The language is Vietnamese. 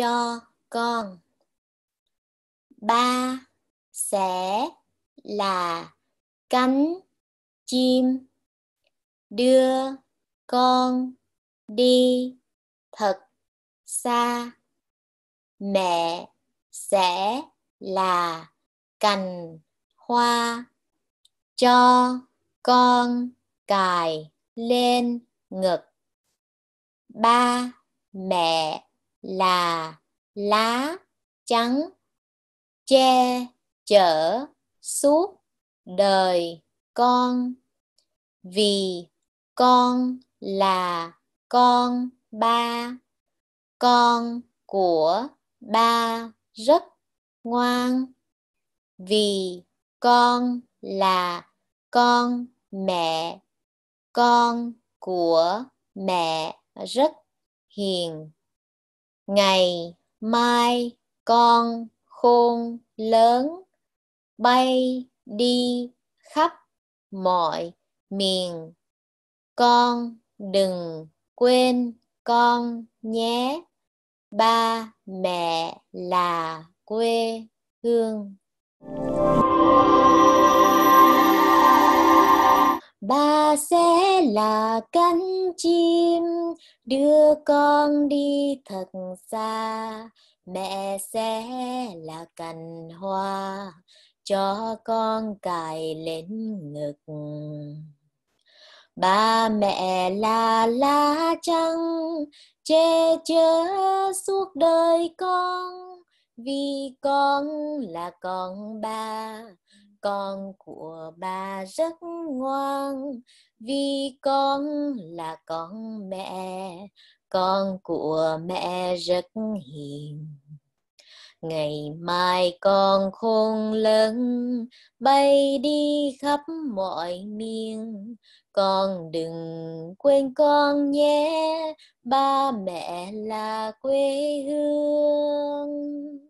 cho con ba sẽ là cánh chim đưa con đi thật xa mẹ sẽ là cành hoa cho con cài lên ngực ba mẹ là lá trắng che chở suốt đời con vì con là con ba con của ba rất ngoan vì con là con mẹ con của mẹ rất hiền ngày mai con khôn lớn bay đi khắp mọi miền con đừng quên con nhé ba mẹ là quê hương là cánh chim đưa con đi thật xa mẹ sẽ là cành hoa cho con cài lên ngực ba mẹ là lá trắng che chở suốt đời con vì con là con ba con của bà rất ngoan vì con là con mẹ con của mẹ rất hiền ngày mai con khôn lớn bay đi khắp mọi miền con đừng quên con nhé ba mẹ là quê hương